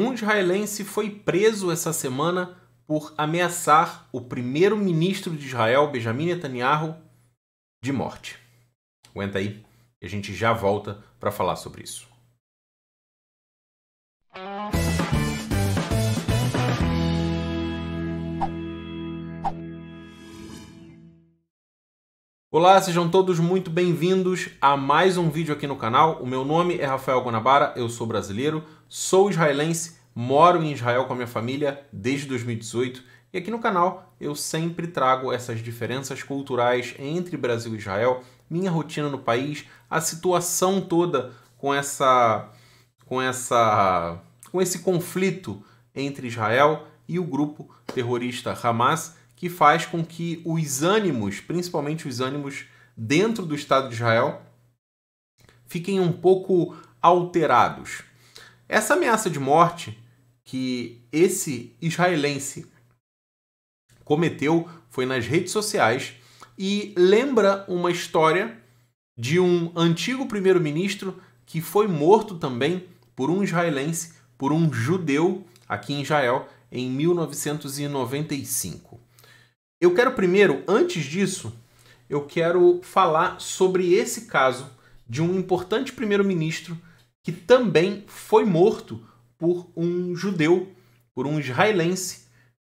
Um israelense foi preso essa semana por ameaçar o primeiro-ministro de Israel, Benjamin Netanyahu, de morte. Aguenta aí a gente já volta para falar sobre isso. Olá, sejam todos muito bem-vindos a mais um vídeo aqui no canal. O meu nome é Rafael Guanabara, eu sou brasileiro, Sou israelense, moro em Israel com a minha família desde 2018 e aqui no canal eu sempre trago essas diferenças culturais entre Brasil e Israel, minha rotina no país, a situação toda com essa com essa com esse conflito entre Israel e o grupo terrorista Hamas, que faz com que os ânimos, principalmente os ânimos dentro do Estado de Israel, fiquem um pouco alterados. Essa ameaça de morte que esse israelense cometeu foi nas redes sociais e lembra uma história de um antigo primeiro-ministro que foi morto também por um israelense, por um judeu aqui em Israel em 1995. Eu quero primeiro, antes disso, eu quero falar sobre esse caso de um importante primeiro-ministro que também foi morto por um judeu, por um israelense,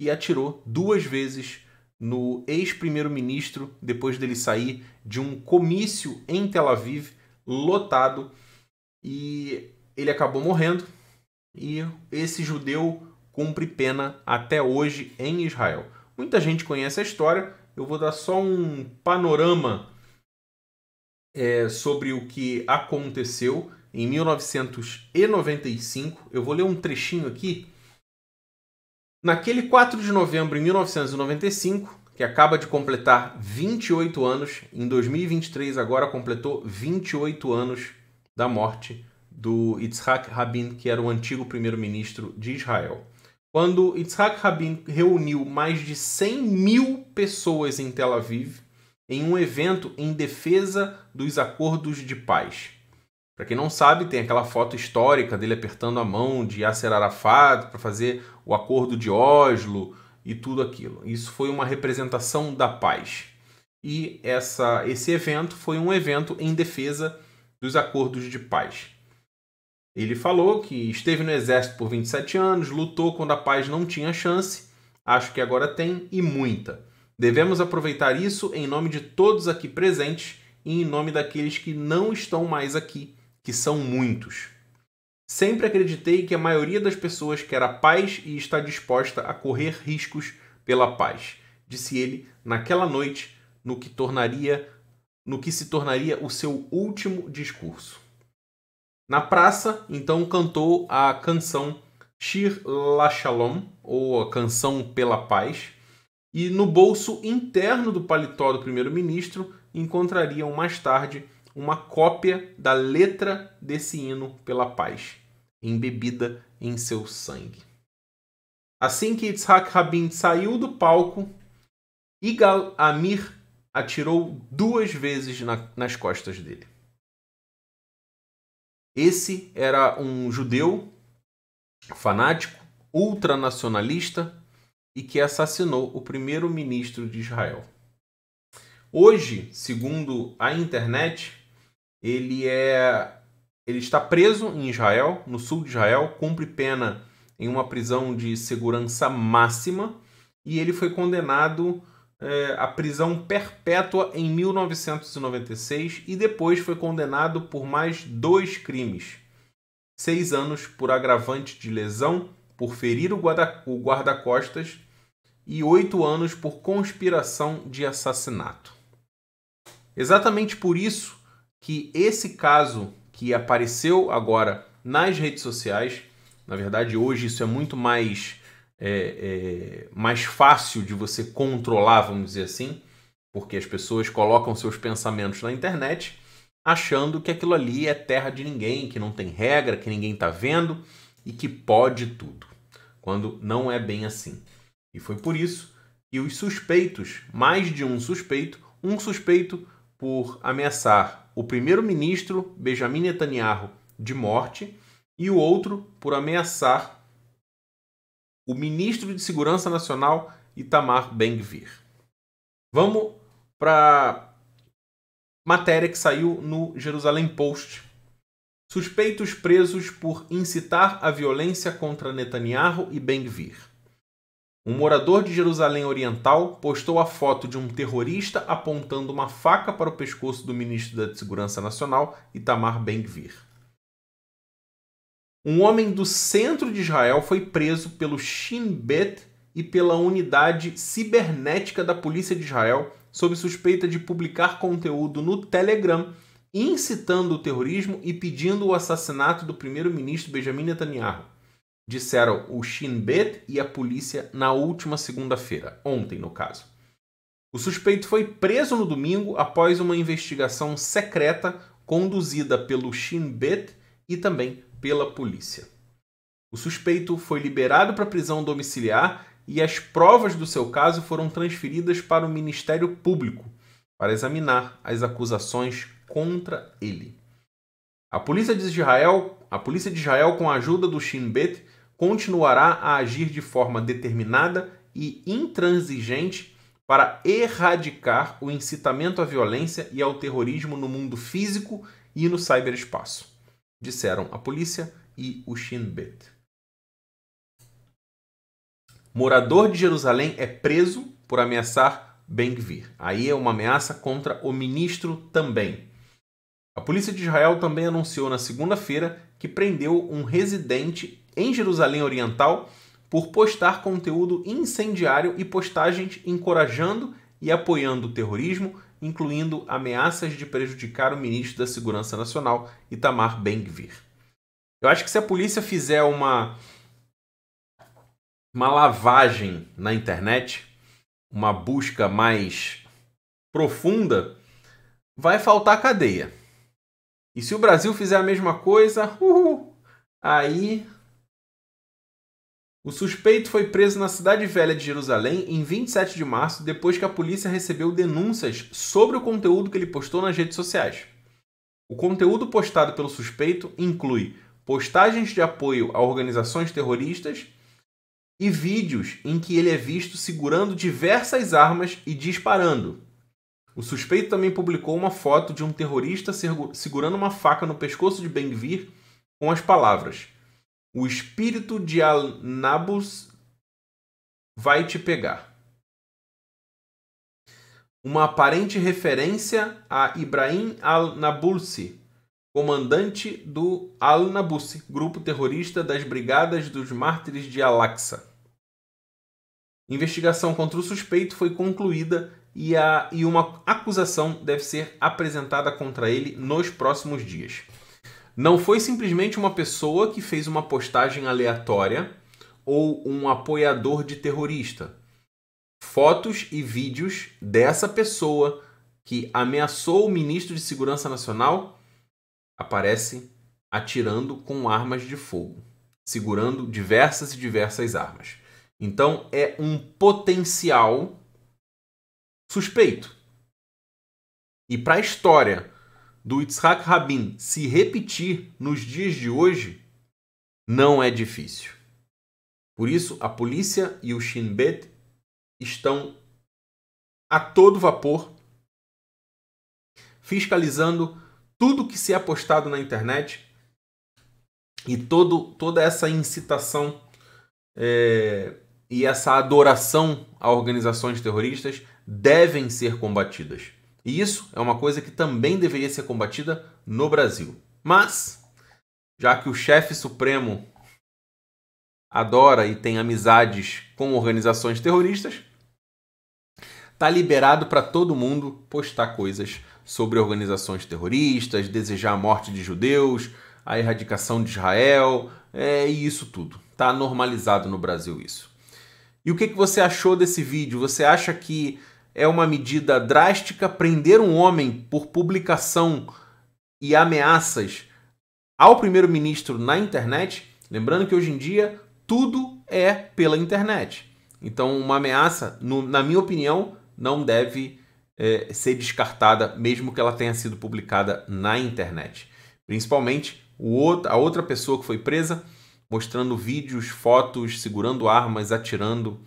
e atirou duas vezes no ex-primeiro-ministro depois dele sair de um comício em Tel Aviv lotado e ele acabou morrendo. E esse judeu cumpre pena até hoje em Israel. Muita gente conhece a história, eu vou dar só um panorama é, sobre o que aconteceu em 1995. Eu vou ler um trechinho aqui. Naquele 4 de novembro de 1995, que acaba de completar 28 anos, em 2023 agora completou 28 anos da morte do Yitzhak Rabin, que era o antigo primeiro-ministro de Israel. Quando Yitzhak Rabin reuniu mais de 100 mil pessoas em Tel Aviv em um evento em defesa dos acordos de paz. Para quem não sabe, tem aquela foto histórica dele apertando a mão de Yasser Arafat para fazer o acordo de Oslo e tudo aquilo. Isso foi uma representação da paz. E essa, esse evento foi um evento em defesa dos acordos de paz. Ele falou que esteve no exército por 27 anos, lutou quando a paz não tinha chance, acho que agora tem e muita. Devemos aproveitar isso em nome de todos aqui presentes e em nome daqueles que não estão mais aqui que são muitos. Sempre acreditei que a maioria das pessoas quer a paz e está disposta a correr riscos pela paz, disse ele naquela noite no que tornaria no que se tornaria o seu último discurso. Na praça, então cantou a canção Shir La Shalom, ou a Canção pela Paz, e no bolso interno do paletó do primeiro-ministro encontrariam mais tarde uma cópia da letra desse hino pela paz, embebida em seu sangue. Assim que Yitzhak Rabin saiu do palco, Igal Amir atirou duas vezes na, nas costas dele. Esse era um judeu fanático, ultranacionalista e que assassinou o primeiro-ministro de Israel. Hoje, segundo a internet, ele é ele está preso em Israel, no sul de Israel, cumpre pena em uma prisão de segurança máxima e ele foi condenado é, à prisão perpétua em 1996 e depois foi condenado por mais dois crimes: seis anos por agravante de lesão por ferir o guarda-costas e oito anos por conspiração de assassinato. Exatamente por isso que esse caso que apareceu agora nas redes sociais, na verdade hoje isso é muito mais, é, é, mais fácil de você controlar, vamos dizer assim, porque as pessoas colocam seus pensamentos na internet achando que aquilo ali é terra de ninguém, que não tem regra, que ninguém está vendo e que pode tudo, quando não é bem assim. E foi por isso que os suspeitos, mais de um suspeito, um suspeito por ameaçar o primeiro-ministro Benjamin Netanyahu de morte e o outro por ameaçar o ministro de Segurança Nacional Itamar Ben-Gvir. Vamos para matéria que saiu no Jerusalém Post. Suspeitos presos por incitar a violência contra Netanyahu e Ben-Gvir. Um morador de Jerusalém Oriental postou a foto de um terrorista apontando uma faca para o pescoço do ministro da Segurança Nacional, Itamar Ben-Gvir. Um homem do centro de Israel foi preso pelo Shin Bet e pela unidade cibernética da Polícia de Israel sob suspeita de publicar conteúdo no Telegram incitando o terrorismo e pedindo o assassinato do primeiro-ministro Benjamin Netanyahu disseram o Shin Bet e a polícia na última segunda-feira, ontem no caso. O suspeito foi preso no domingo após uma investigação secreta conduzida pelo Shin Bet e também pela polícia. O suspeito foi liberado para prisão domiciliar e as provas do seu caso foram transferidas para o Ministério Público para examinar as acusações contra ele. A polícia de Israel, a polícia de Israel com a ajuda do Shin Bet, continuará a agir de forma determinada e intransigente para erradicar o incitamento à violência e ao terrorismo no mundo físico e no cyberespaço, disseram a polícia e o Shin Bet. Morador de Jerusalém é preso por ameaçar Ben-Gvir. Aí é uma ameaça contra o ministro também. A polícia de Israel também anunciou na segunda-feira que prendeu um residente em Jerusalém Oriental por postar conteúdo incendiário e postagens encorajando e apoiando o terrorismo, incluindo ameaças de prejudicar o ministro da Segurança Nacional, Itamar Ben-Gvir. Eu acho que se a polícia fizer uma uma lavagem na internet, uma busca mais profunda, vai faltar cadeia. E se o Brasil fizer a mesma coisa, uhul, aí o suspeito foi preso na Cidade Velha de Jerusalém em 27 de março, depois que a polícia recebeu denúncias sobre o conteúdo que ele postou nas redes sociais. O conteúdo postado pelo suspeito inclui postagens de apoio a organizações terroristas e vídeos em que ele é visto segurando diversas armas e disparando. O suspeito também publicou uma foto de um terrorista segurando uma faca no pescoço de Benvir com as palavras o espírito de Anabus vai te pegar. Uma aparente referência a Ibrahim al-Nabulsi, comandante do al-Nabulsi, grupo terrorista das Brigadas dos Mártires de Al-Aqsa. Investigação contra o suspeito foi concluída e, a, e uma acusação deve ser apresentada contra ele nos próximos dias. Não foi simplesmente uma pessoa que fez uma postagem aleatória ou um apoiador de terrorista. Fotos e vídeos dessa pessoa que ameaçou o ministro de Segurança Nacional aparecem atirando com armas de fogo, segurando diversas e diversas armas. Então é um potencial suspeito. E para a história do Yitzhak Rabin se repetir nos dias de hoje não é difícil. Por isso, a polícia e o Shin Bet estão a todo vapor fiscalizando tudo que se é postado na internet e todo, toda essa incitação é, e essa adoração a organizações terroristas devem ser combatidas. E isso é uma coisa que também deveria ser combatida no Brasil. Mas, já que o chefe supremo adora e tem amizades com organizações terroristas, tá liberado para todo mundo postar coisas sobre organizações terroristas, desejar a morte de judeus, a erradicação de Israel, é, e isso tudo. Tá normalizado no Brasil isso. E o que, que você achou desse vídeo? Você acha que é uma medida drástica prender um homem por publicação e ameaças ao primeiro-ministro na internet. Lembrando que hoje em dia tudo é pela internet. Então, uma ameaça, no, na minha opinião, não deve é, ser descartada, mesmo que ela tenha sido publicada na internet. Principalmente outro, a outra pessoa que foi presa mostrando vídeos, fotos, segurando armas, atirando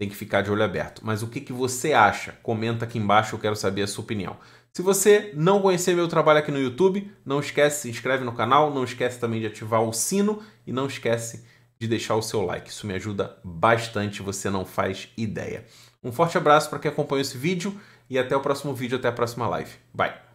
tem que ficar de olho aberto. Mas o que, que você acha? Comenta aqui embaixo, eu quero saber a sua opinião. Se você não conhecer meu trabalho aqui no YouTube, não esquece, se inscreve no canal, não esquece também de ativar o sino e não esquece de deixar o seu like. Isso me ajuda bastante, você não faz ideia. Um forte abraço para quem acompanhou esse vídeo e até o próximo vídeo, até a próxima live. Bye!